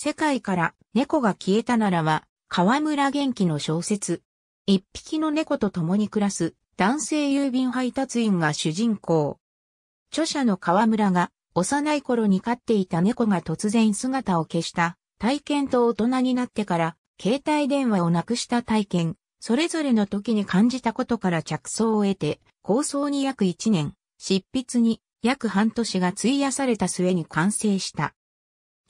世界から猫が消えたならは、河村元気の小説。一匹の猫と共に暮らす男性郵便配達員が主人公。著者の河村が幼い頃に飼っていた猫が突然姿を消した体験と大人になってから携帯電話をなくした体験、それぞれの時に感じたことから着想を得て、構想に約1年、執筆に約半年が費やされた末に完成した。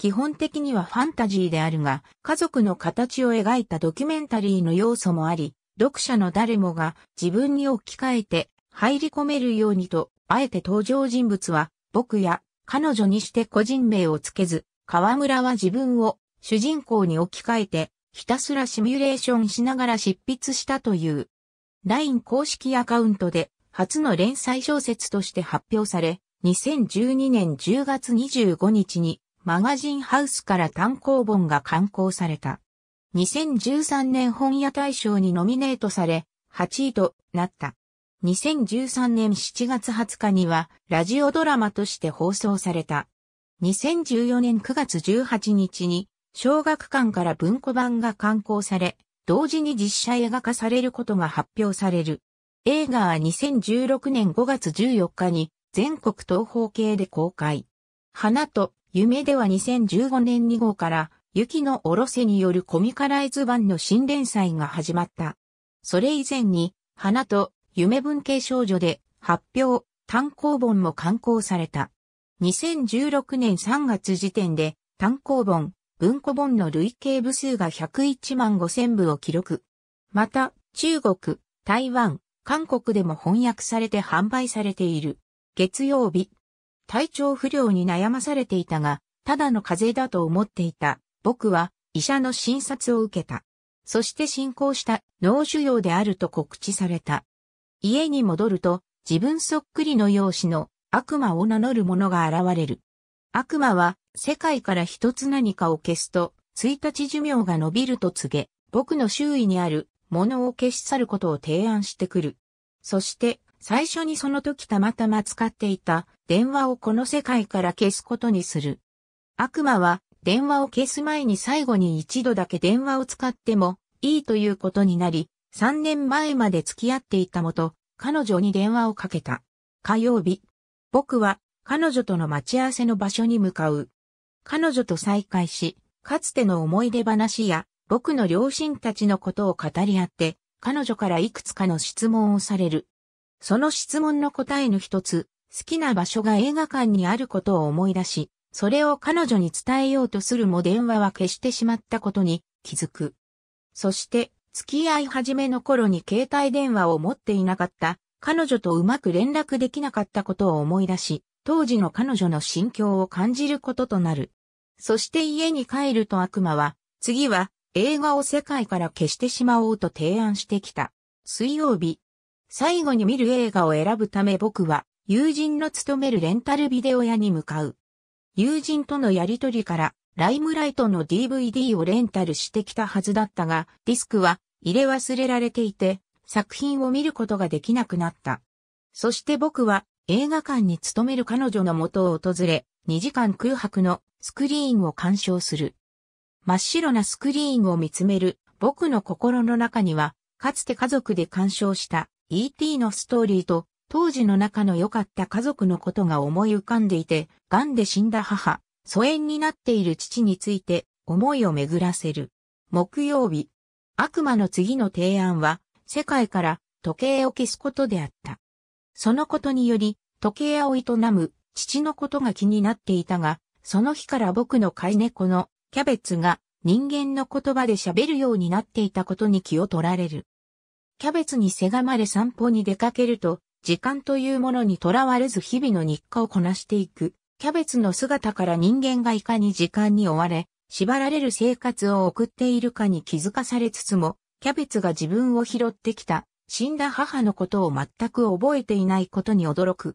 基本的にはファンタジーであるが、家族の形を描いたドキュメンタリーの要素もあり、読者の誰もが自分に置き換えて入り込めるようにと、あえて登場人物は僕や彼女にして個人名をつけず、河村は自分を主人公に置き換えてひたすらシミュレーションしながら執筆したという。LINE 公式アカウントで初の連載小説として発表され、2012年10月25日にマガジンハウスから単行本が刊行された。2013年本屋大賞にノミネートされ、8位となった。2013年7月20日にはラジオドラマとして放送された。2014年9月18日に小学館から文庫版が刊行され、同時に実写映画化されることが発表される。映画は2016年5月14日に全国東方系で公開。花と夢では2015年2号から、雪のおろせによるコミカライズ版の新連載が始まった。それ以前に、花と夢文系少女で発表、単行本も刊行された。2016年3月時点で、単行本、文庫本の累計部数が101万5000部を記録。また、中国、台湾、韓国でも翻訳されて販売されている。月曜日、体調不良に悩まされていたが、ただの風邪だと思っていた。僕は医者の診察を受けた。そして進行した脳腫瘍であると告知された。家に戻ると自分そっくりの容姿の悪魔を名乗る者が現れる。悪魔は世界から一つ何かを消すと一日寿命が伸びると告げ、僕の周囲にあるものを消し去ることを提案してくる。そして最初にその時たまたま使っていた電話をこの世界から消すことにする。悪魔は電話を消す前に最後に一度だけ電話を使ってもいいということになり、3年前まで付き合っていたもと、彼女に電話をかけた。火曜日、僕は彼女との待ち合わせの場所に向かう。彼女と再会し、かつての思い出話や僕の両親たちのことを語り合って、彼女からいくつかの質問をされる。その質問の答えの一つ、好きな場所が映画館にあることを思い出し、それを彼女に伝えようとするも電話は消してしまったことに気づく。そして、付き合い始めの頃に携帯電話を持っていなかった彼女とうまく連絡できなかったことを思い出し、当時の彼女の心境を感じることとなる。そして家に帰ると悪魔は、次は映画を世界から消してしまおうと提案してきた。水曜日、最後に見る映画を選ぶため僕は友人の勤めるレンタルビデオ屋に向かう。友人とのやりとりからライムライトの DVD をレンタルしてきたはずだったが、ディスクは入れ忘れられていて、作品を見ることができなくなった。そして僕は映画館に勤める彼女の元を訪れ、2時間空白のスクリーンを鑑賞する。真っ白なスクリーンを見つめる僕の心の中には、かつて家族で鑑賞した E.T. のストーリーと当時の仲の良かった家族のことが思い浮かんでいて、癌で死んだ母、疎遠になっている父について思いを巡らせる。木曜日、悪魔の次の提案は、世界から時計を消すことであった。そのことにより、時計屋を営む父のことが気になっていたが、その日から僕の飼い猫のキャベツが人間の言葉で喋るようになっていたことに気を取られる。キャベツにせがまれ散歩に出かけると、時間というものにとらわれず日々の日課をこなしていく。キャベツの姿から人間がいかに時間に追われ、縛られる生活を送っているかに気づかされつつも、キャベツが自分を拾ってきた、死んだ母のことを全く覚えていないことに驚く。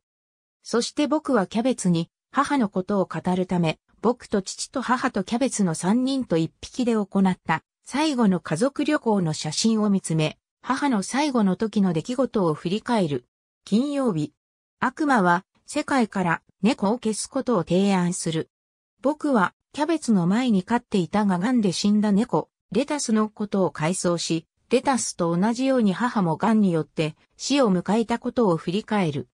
そして僕はキャベツに、母のことを語るため、僕と父と母とキャベツの三人と一匹で行った、最後の家族旅行の写真を見つめ、母の最後の時の出来事を振り返る。金曜日。悪魔は世界から猫を消すことを提案する。僕はキャベツの前に飼っていたが癌で死んだ猫、レタスのことを回想し、レタスと同じように母も癌によって死を迎えたことを振り返る。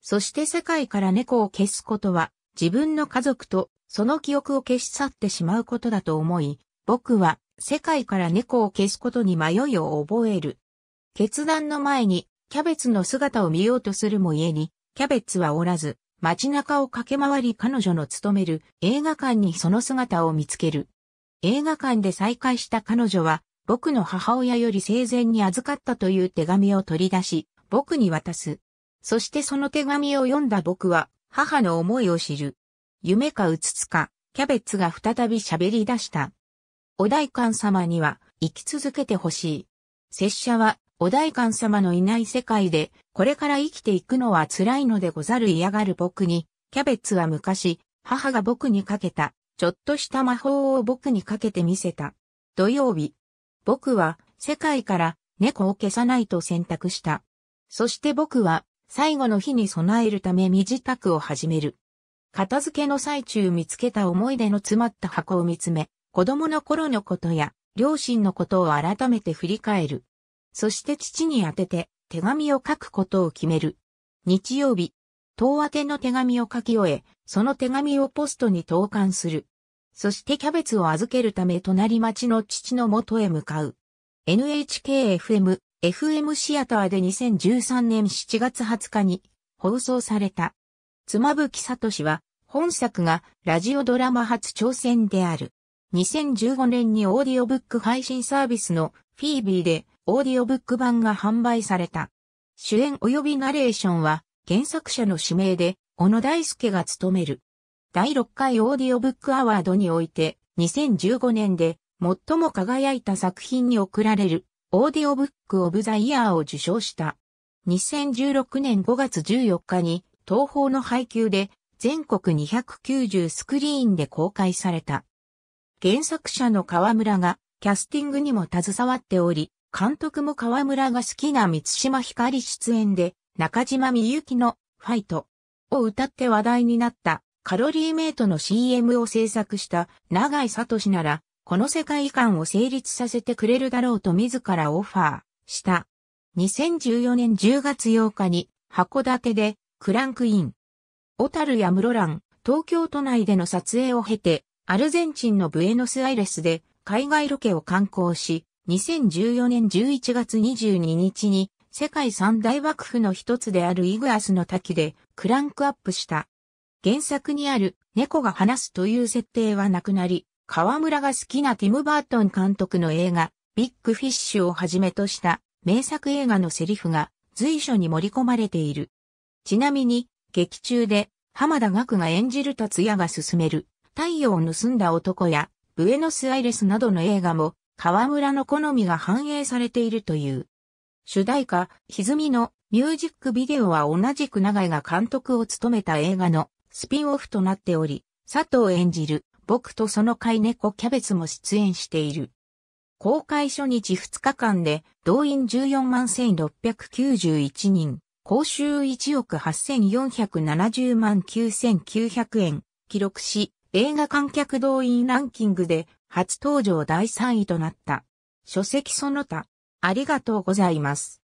そして世界から猫を消すことは自分の家族とその記憶を消し去ってしまうことだと思い、僕は世界から猫を消すことに迷いを覚える。決断の前に、キャベツの姿を見ようとするも家に、キャベツはおらず、街中を駆け回り彼女の勤める映画館にその姿を見つける。映画館で再会した彼女は、僕の母親より生前に預かったという手紙を取り出し、僕に渡す。そしてその手紙を読んだ僕は、母の思いを知る。夢かうつつか、キャベツが再び喋り出した。お代官様には、生き続けてほしい。拙者は、お代官様のいない世界で、これから生きていくのは辛いのでござる嫌がる僕に、キャベツは昔、母が僕にかけた、ちょっとした魔法を僕にかけてみせた。土曜日。僕は、世界から、猫を消さないと選択した。そして僕は、最後の日に備えるため身支度を始める。片付けの最中見つけた思い出の詰まった箱を見つめ、子供の頃のことや、両親のことを改めて振り返る。そして父に宛てて手紙を書くことを決める。日曜日、当宛ての手紙を書き終え、その手紙をポストに投函する。そしてキャベツを預けるため隣町の父の元へ向かう。NHKFM、FM シアターで2013年7月20日に放送された。妻夫木聡は本作がラジオドラマ初挑戦である。2015年にオーディオブック配信サービスのフィービーでオーディオブック版が販売された。主演及びナレーションは原作者の指名で小野大輔が務める。第6回オーディオブックアワードにおいて2015年で最も輝いた作品に贈られるオーディオブックオブザイヤーを受賞した。2016年5月14日に東宝の配給で全国290スクリーンで公開された。原作者の河村がキャスティングにも携わっており、監督も河村が好きな三島ひかり出演で、中島みゆきのファイトを歌って話題になったカロリーメイトの CM を制作した永井聡なら、この世界観を成立させてくれるだろうと自らオファーした。2014年10月8日に函館でクランクイン。小樽や室蘭、東京都内での撮影を経て、アルゼンチンのブエノスアイレスで海外ロケを観光し、2014年11月22日に世界三大幕府の一つであるイグアスの滝でクランクアップした。原作にある猫が話すという設定はなくなり、河村が好きなティム・バートン監督の映画ビッグフィッシュをはじめとした名作映画のセリフが随所に盛り込まれている。ちなみに劇中で浜田岳が演じる達也が進める太陽を盗んだ男やブエノスアイレスなどの映画も河村の好みが反映されているという。主題歌、歪みのミュージックビデオは同じく長井が監督を務めた映画のスピンオフとなっており、佐藤演じる僕とその飼い猫キャベツも出演している。公開初日2日間で動員14万1691人、公衆1億8470万9900円記録し、映画観客動員ランキングで初登場第3位となった。書籍その他、ありがとうございます。